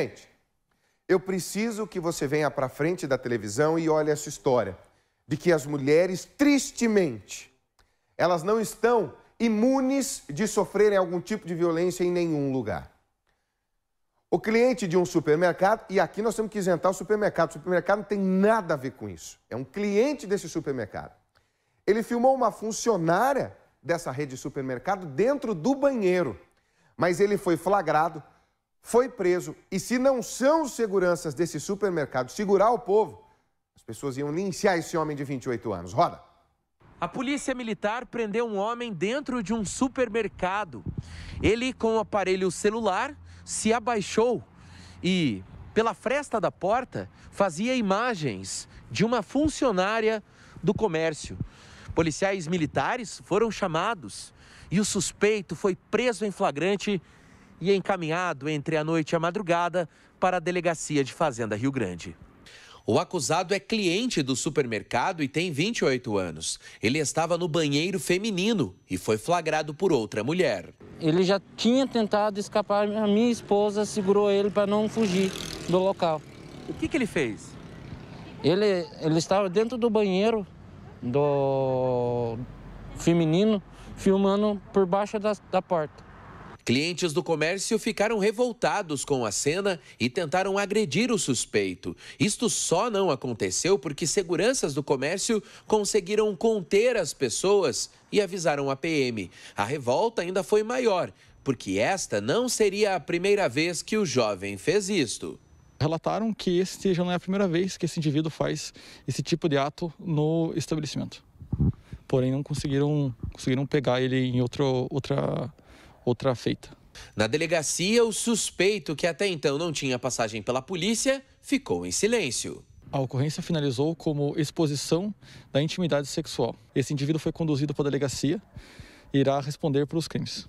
Gente, eu preciso que você venha para frente da televisão e olhe essa história de que as mulheres, tristemente, elas não estão imunes de sofrerem algum tipo de violência em nenhum lugar. O cliente de um supermercado, e aqui nós temos que isentar o supermercado, o supermercado não tem nada a ver com isso, é um cliente desse supermercado. Ele filmou uma funcionária dessa rede de supermercado dentro do banheiro, mas ele foi flagrado foi preso e se não são seguranças desse supermercado segurar o povo, as pessoas iam linchar esse homem de 28 anos. Roda. A polícia militar prendeu um homem dentro de um supermercado. Ele, com o aparelho celular, se abaixou e, pela fresta da porta, fazia imagens de uma funcionária do comércio. Policiais militares foram chamados e o suspeito foi preso em flagrante e encaminhado entre a noite e a madrugada para a Delegacia de Fazenda Rio Grande. O acusado é cliente do supermercado e tem 28 anos. Ele estava no banheiro feminino e foi flagrado por outra mulher. Ele já tinha tentado escapar, a minha esposa segurou ele para não fugir do local. O que, que ele fez? Ele, ele estava dentro do banheiro do feminino, filmando por baixo da, da porta. Clientes do comércio ficaram revoltados com a cena e tentaram agredir o suspeito. Isto só não aconteceu porque seguranças do comércio conseguiram conter as pessoas e avisaram a PM. A revolta ainda foi maior, porque esta não seria a primeira vez que o jovem fez isto relataram que este já não é a primeira vez que esse indivíduo faz esse tipo de ato no estabelecimento. Porém, não conseguiram, conseguiram pegar ele em outro, outra, outra feita. Na delegacia, o suspeito, que até então não tinha passagem pela polícia, ficou em silêncio. A ocorrência finalizou como exposição da intimidade sexual. Esse indivíduo foi conduzido para a delegacia e irá responder pelos crimes.